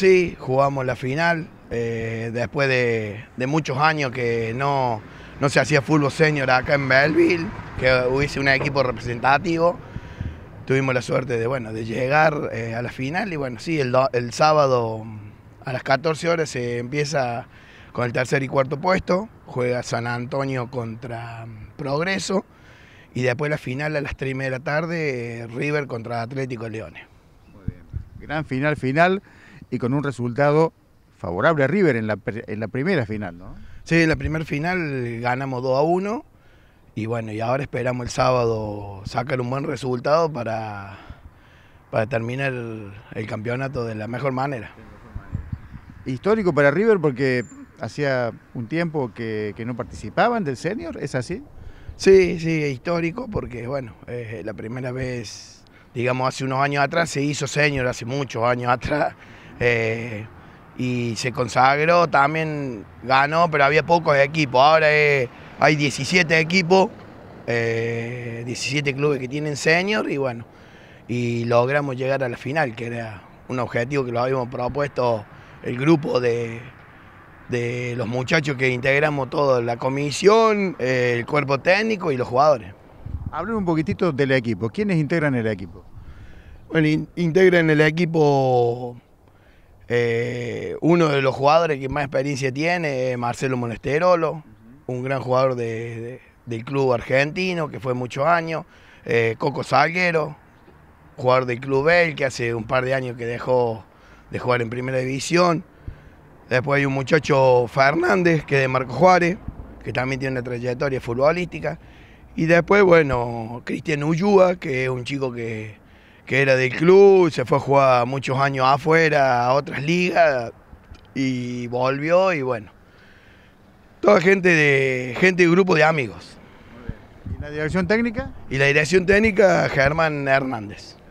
Sí, jugamos la final. Eh, después de, muchos años que no, se hacía fútbol senior acá en Belleville, que hubiese un equipo representativo, tuvimos la suerte de, bueno, de llegar eh, a la final y bueno, sí, el, el, sábado a las 14 horas se empieza con el tercer y cuarto puesto, juega San Antonio contra mm, Progreso y después la final a las 3 de la tarde, eh, River contra Atlético Leones. Muy bien. Gran final, final y con un resultado favorable a River en la, primera final, ¿no? Sí, en la primera final ganamos 2 a 1 y bueno, y ahora esperamos el sábado sacar un buen resultado para, para terminar el, campeonato de la mejor manera. Histórico para River porque hacía un tiempo que, que, no participaban del senior, ¿es así? Sí, sí, histórico porque, bueno, es la primera vez, digamos, hace unos años atrás se hizo senior, hace muchos años atrás, eh, y se consagró, también ganó, pero había pocos equipos. Ahora hay 17 equipos, 17 eh, clubes que tienen senior y bueno, y logramos llegar a la final, que era un objetivo que lo habíamos propuesto el grupo de, de los muchachos que integramos todo, la comisión, eh, el cuerpo técnico y los jugadores. Hablen un poquitito del equipo. ¿Quiénes integran el equipo? Bueno, integran el equipo eh, uno de los jugadores que más experiencia tiene es Marcelo Monesterolo, un gran jugador del club argentino que fue muchos años. Eh, Coco Salguero, jugador del club el que hace un par de años que dejó de jugar en primera división. Después hay un muchacho Fernández, que es de Marco Juárez, que también tiene una trayectoria futbolística. Y después, bueno, Cristian Ullúa, que es un chico que, que era del club, se fue a jugar muchos años afuera, a otras ligas, y volvió y bueno. Toda gente de gente de grupo de amigos. ¿Y la dirección técnica? Y la dirección técnica, Germán Hernández.